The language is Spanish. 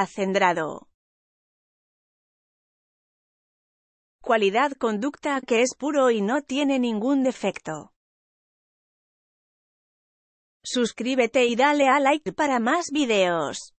acendrado. Cualidad conducta que es puro y no tiene ningún defecto. Suscríbete y dale a like para más videos.